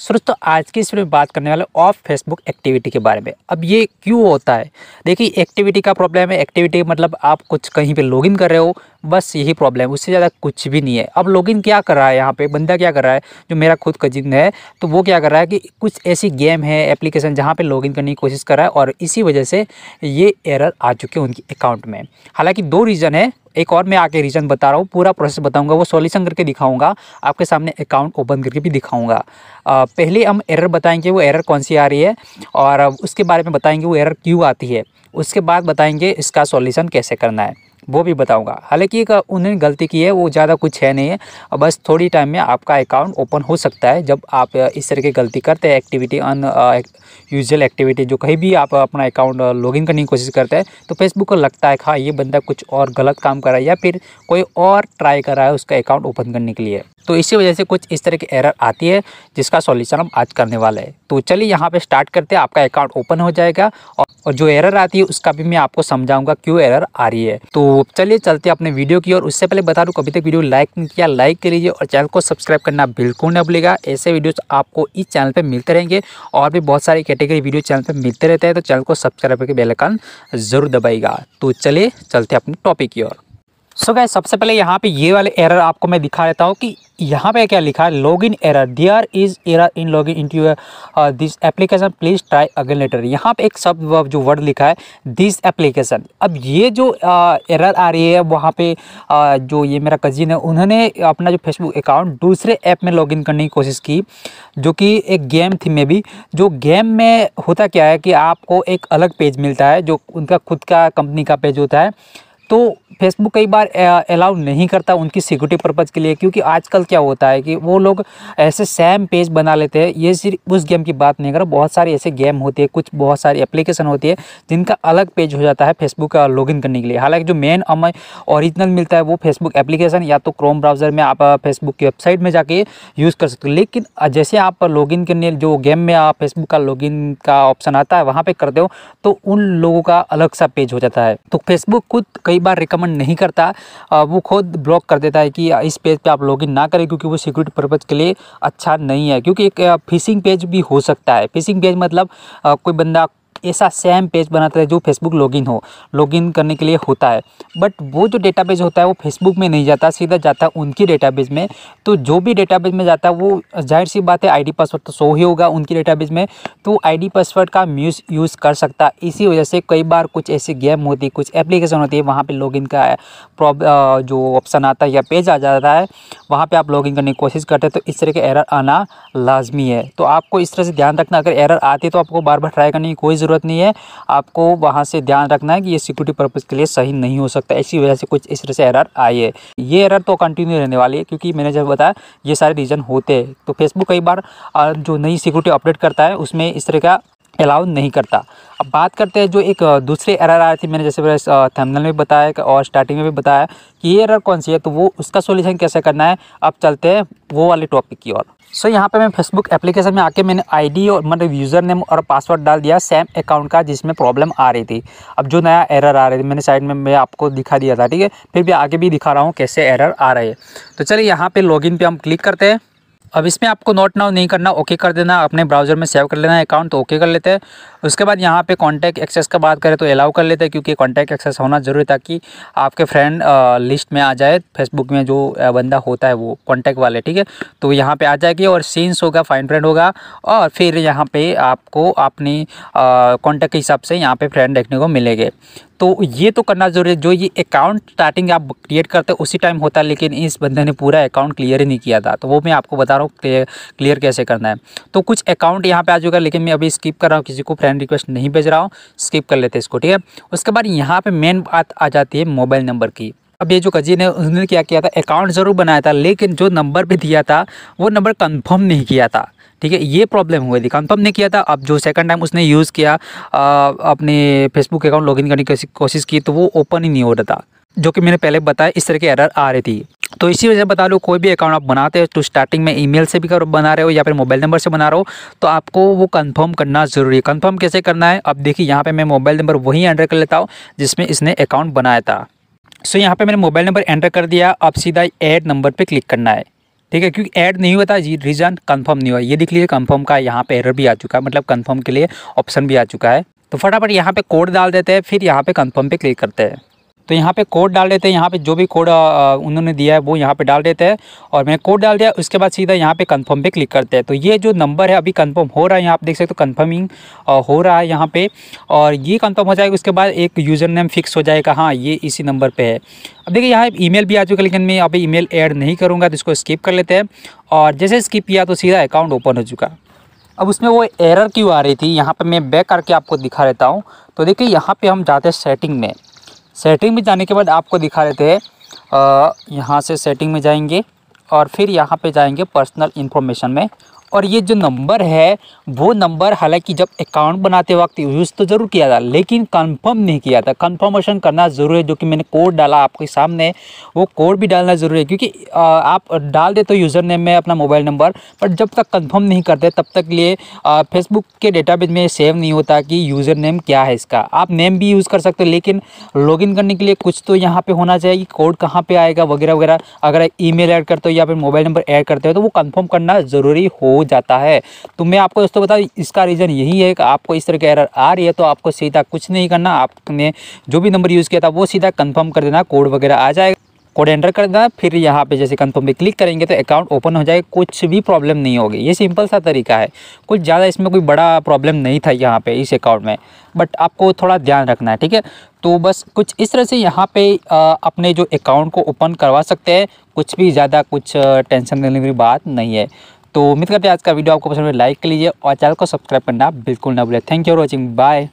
सो तो दोस्तों आज की इस वीडियो में बात करने वाले ऑफ फेसबुक एक्टिविटी के बारे में अब ये क्यों होता है देखिए एक्टिविटी का प्रॉब्लम है एक्टिविटी मतलब आप कुछ कहीं पे लॉगिन कर रहे हो बस यही प्रॉब्लम है उससे ज़्यादा कुछ भी नहीं है अब लॉगिन क्या कर रहा है यहाँ पे बंदा क्या कर रहा है जो मेरा खुद कजिन है तो वो क्या कर रहा है कि कुछ ऐसी गेम है एप्लीकेशन जहाँ पे लॉगिन करने की कोशिश कर रहा है और इसी वजह से ये एरर आ चुके हैं उनके अकाउंट में हालाँकि दो रीज़न है एक और मैं आके रीज़न बता रहा हूँ पूरा प्रोसेस बताऊँगा वो सोल्यूशन करके दिखाऊँगा आपके सामने अकाउंट ओपन करके भी दिखाऊँगा पहले हम एरर बताएंगे वो एरर कौन सी आ रही है और उसके बारे में बताएँगे वो एरर क्यों आती है उसके बाद बताएंगे इसका सॉल्यूशन कैसे करना है वो भी बताऊंगा हालांकि उन्होंने गलती की है वो ज़्यादा कुछ है नहीं है बस थोड़ी टाइम में आपका अकाउंट ओपन हो सकता है जब आप इस तरह की गलती करते हैं एक्टिविटी अन यूजल एक्टिविटी जो कहीं भी आप अपना अकाउंट लॉगिन uh, करने की कोशिश करते हैं तो फेसबुक को लगता है हाँ ये बंदा कुछ और गलत काम कर रहा है या फिर कोई और ट्राई कर रहा है उसका अकाउंट ओपन करने के लिए तो इसी वजह से कुछ इस तरह की एरर आती है जिसका सॉल्यूशन हम आज करने वाला है तो चलिए यहाँ पे स्टार्ट करते हैं आपका अकाउंट ओपन हो जाएगा और जो एरर आती है उसका भी मैं आपको समझाऊंगा क्यों एरर आ रही है तो चलिए चलते अपने वीडियो की और उससे पहले बता दूँ कभी तक वीडियो लाइक नहीं किया लाइक कर लीजिए और चैनल को सब्सक्राइब करना बिल्कुल न भूलेगा ऐसे वीडियोज़ आपको इस चैनल पर मिलते रहेंगे और भी बहुत सारी कैटेगरी वीडियो चैनल पर मिलते रहते हैं तो चैनल को सब्सक्राइब करके बेलकन ज़रूर दबाएगा तो चलिए चलते अपने टॉपिक की ओर सो so गाय सबसे पहले यहाँ पे ये वाले एरर आपको मैं दिखा देता हूँ कि यहाँ पे क्या लिखा है log in error are is error in log in into this application please try again later यहाँ पे एक शब्द जो वर्ड लिखा है दिस एप्लीकेशन अब ये जो एरर uh, आ रही है वहाँ पे आ, uh, जो ये मेरा कजिन है उन्होंने अपना जो फेसबुक अकाउंट दूसरे ऐप में लॉगिन करने की कोशिश की जो कि एक गेम थी मे भी जो गेम में होता क्या है कि आपको एक अलग पेज मिलता है जो उनका खुद का कंपनी का पेज होता है तो फेसबुक कई बार अलाउ नहीं करता उनकी सिक्योरिटी पर्पज़ के लिए क्योंकि आजकल क्या होता है कि वो लोग ऐसे सेम पेज बना लेते हैं ये सिर्फ उस गेम की बात नहीं कर बहुत सारे ऐसे गेम होते हैं कुछ बहुत सारी एप्लीकेशन होती है जिनका अलग पेज हो जाता है फेसबुक का लॉग करने के लिए हालांकि जो मेन हमें ओरिजिनल मिलता है वो फेसबुक एप्लीकेशन या तो क्रोम ब्राउज़र में आप फेसबुक की वेबसाइट में जाके यूज़ कर सकते हो लेकिन जैसे आप इन करने जो गेम में आप फेसबुक का लॉग का ऑप्शन आता है वहाँ पर करते हो तो उन लोगों का अलग सा पेज हो जाता है तो फेसबुक खुद कई कई बार रिकमेंड नहीं करता वो खुद ब्लॉक कर देता है कि इस पेज पे आप लॉगिन ना करें क्योंकि वो सिक्योरिटी पर्पज़ के लिए अच्छा नहीं है क्योंकि एक फिशिंग पेज भी हो सकता है फिशिंग पेज मतलब कोई बंदा ऐसा सेम पेज बनाता है जो फेसबुक लॉगिन हो लॉगिन करने के लिए होता है बट वो जो डेटाबेस होता है वो फेसबुक में नहीं जाता सीधा जाता है उनकी डेटाबेस में तो जो भी डेटाबेस में जाता है वो जाहिर सी बात है आईडी पासवर्ड तो शो ही होगा उनकी डेटाबेस में तो आईडी पासवर्ड का म्यूज यूज़ कर सकता इसी वजह से कई बार कुछ ऐसी गेम होती है कुछ एप्लीकेशन होती है वहाँ पर लॉगिन का जो ऑप्शन आता है या पेज आ जाता है वहाँ पर आप लॉगिन करने की कोशिश करते हैं तो इस तरह के एरर आना लाजमी है तो आपको इस तरह से ध्यान रखना अगर एरर आती है तो आपको बार बार ट्राई करने की कोई ज़रूरत नहीं है आपको वहाँ से ध्यान रखना है कि ये सिक्योरिटी पर्पज़ के लिए सही नहीं हो सकता इसी वजह से कुछ इस तरह से एरर आई है ये एरर तो कंटिन्यू रहने वाली है क्योंकि मैंने जब बताया ये सारे रीज़न होते हैं तो फेसबुक कई बार जो नई सिक्योरिटी अपडेट करता है उसमें इस तरह का अलाउ नहीं करता अब बात करते हैं जो एक दूसरे एरर आए थी मैंने जैसे थंबनेल में बताया और स्टार्टिंग में भी बताया कि ये एरर कौन सी है तो वो उसका सोल्यूशन कैसे करना है अब चलते हैं वो वाले टॉपिक की ओर सो so, यहाँ पे मैं फेसबुक एप्लीकेशन में आके मैंने आईडी और मतलब यूज़र नेम और पासवर्ड डाल दिया सेम अकाउंट का जिसमें प्रॉब्लम आ रही थी अब जो नया एरर आ रही थी मैंने साइड में मैं आपको दिखा दिया था ठीक है फिर भी आगे भी दिखा रहा हूँ कैसे एरर आ रहे हैं तो चलिए यहाँ पे लॉगिन पे हम क्लिक करते हैं अब इसमें आपको नोट नाउ नहीं करना ओके कर देना अपने ब्राउज़र में सेव कर लेना है अकाउंट तो ओके कर लेते हैं उसके बाद यहाँ पे कॉन्टैक्ट एक्सेस का बात करें तो अलाउ कर लेते हैं क्योंकि कॉन्टैक्ट एक्सेस होना जरूरी ताकि आपके फ्रेंड लिस्ट में आ जाए फेसबुक में जो बंदा होता है वो कॉन्टैक्ट वाले ठीक है तो यहाँ पर आ जाएगी और सीन्स होगा फाइन फ्रेंड होगा और फिर यहाँ पर आपको अपनी कॉन्टैक्ट के हिसाब से यहाँ पर फ्रेंड देखने को मिलेंगे तो ये तो करना जरूरी है जो ये अकाउंट स्टार्टिंग आप क्रिएट करते उसी टाइम होता है लेकिन इस बंदे ने पूरा अकाउंट क्लियर ही नहीं किया था तो वो मैं आपको बता रहा हूँ क्लियर क्लियर कैसे करना है तो कुछ अकाउंट यहाँ पे आ चुका है लेकिन मैं अभी स्किप कर रहा हूँ किसी को फ्रेंड रिक्वेस्ट नहीं भेज रहा हूँ स्किप कर लेते हैं इसको ठीक है उसके बाद यहाँ पर मेन बात आ जाती है मोबाइल नंबर की अब ये जो कजी ने उन्होंने क्या किया था अकाउंट ज़रूर बनाया था लेकिन जो नंबर भी दिया था वो नंबर कन्फर्म नहीं किया था ठीक है ये प्रॉब्लम हुई थी कन्फर्म नहीं किया था अब जो सेकंड टाइम उसने यूज़ किया आ, अपने फेसबुक अकाउंट लॉगिन करने की कोशिश की तो वो ओपन ही नहीं हो रहा था जो कि मैंने पहले बताया इस तरह की एरर आ रही थी तो इसी वजह से बता लूँ कोई भी अकाउंट आप बनाते हो तो स्टार्टिंग में ईमेल से भी बना रहे हो या फिर मोबाइल नंबर से बना रहे हो तो आपको वो कंफर्म करना ज़रूरी है कंफर्म कैसे करना है अब देखिए यहाँ पे मैं मोबाइल नंबर वही एंटर कर लेता हूँ जिसमें इसने अकाउंट बनाया था सो यहाँ पे मैंने मोबाइल नंबर एंटर कर दिया अब सीधा एड नंबर पर क्लिक करना है ठीक है क्योंकि ऐड नहीं हुआ था रीज़न कन्फर्म नहीं हुआ ये देख लीजिए कन्फर्म का यहाँ पर एरर भी आ चुका है मतलब कन्फर्म के लिए ऑप्शन भी आ चुका है तो फटाफट यहाँ पर कोड डाल देते हैं फिर यहाँ पर कन्फर्म पर क्लिक करते हैं तो यहाँ पे कोड डाल देते हैं यहाँ पे जो भी कोड उन्होंने दिया है वो यहाँ पे डाल देते हैं और मैंने कोड डाल दिया उसके बाद सीधा यहाँ पे कंफर्म पे क्लिक करते हैं तो ये जो नंबर है अभी कंफर्म हो रहा है यहाँ आप देख सकते हो कंफर्मिंग हो रहा है यहाँ पे और ये कंफर्म हो जाएगा उसके बाद एक यूज़र नेम फिक्स हो जाएगा हाँ ये इसी नंबर पर है अब देखिए यहाँ मेल भी आ चुका लेकिन मैं अभी मेल ऐड नहीं करूँगा तो इसको स्किप कर लेते हैं और जैसे स्किप किया तो सीधा अकाउंट ओपन हो चुका अब उसमें वो एरर क्यों आ रही थी यहाँ पे मैं बैक करके आपको दिखा देता हूँ तो देखिए यहाँ पे हम जाते हैं सेटिंग में सेटिंग में जाने के बाद आपको दिखा देते हैं यहाँ से सेटिंग में जाएंगे और फिर यहाँ पे जाएंगे पर्सनल इन्फॉर्मेशन में और ये जो नंबर है वो नंबर हालांकि जब अकाउंट बनाते वक्त यूज़ तो ज़रूर किया था लेकिन कंफर्म नहीं किया था कंफर्मेशन करना ज़रूरी है जो कि मैंने कोड डाला आपके सामने वो कोड भी डालना ज़रूरी है क्योंकि आप डाल देते हो यूज़र नेम में अपना मोबाइल नंबर पर जब तक कंफर्म नहीं करते तब तक लिए फेसबुक के डेटा में सेव नहीं होता कि यूज़र नेम क्या है इसका आप नेम भी यूज़ कर सकते हो लेकिन लॉग करने के लिए कुछ तो यहाँ पर होना चाहिए कि कोड कहाँ पर आएगा वगैरह वगैरह अगर ई ऐड करते हो या फिर मोबाइल नंबर ऐड करते हो तो वो कन्फर्म करना ज़रूरी हो जाता है तो मैं आपको दोस्तों बता इसका रीज़न यही है कि आपको इस तरह की एरर आ रही है तो आपको सीधा कुछ नहीं करना आपने जो भी नंबर यूज़ किया था वो सीधा कन्फर्म कर देना कोड वगैरह आ जाएगा कोड एंटर कर देना फिर यहाँ पे जैसे कंफर्म पे क्लिक करेंगे तो अकाउंट ओपन हो जाएगा कुछ भी प्रॉब्लम नहीं होगी ये सिंपल सा तरीका है कुछ ज़्यादा इसमें कोई बड़ा प्रॉब्लम नहीं था यहाँ पे इस अकाउंट में बट आपको थोड़ा ध्यान रखना है ठीक है तो बस कुछ इस तरह से यहाँ पे आ, अपने जो अकाउंट को ओपन करवा सकते हैं कुछ भी ज़्यादा कुछ टेंशन लेने की बात नहीं है तो उम्मीद करते हैं आज का वीडियो आपको पसंद है लाइक कर लीजिए और चैनल को सब्सक्राइब करना बिल्कुल ना भूलें thank you for watching bye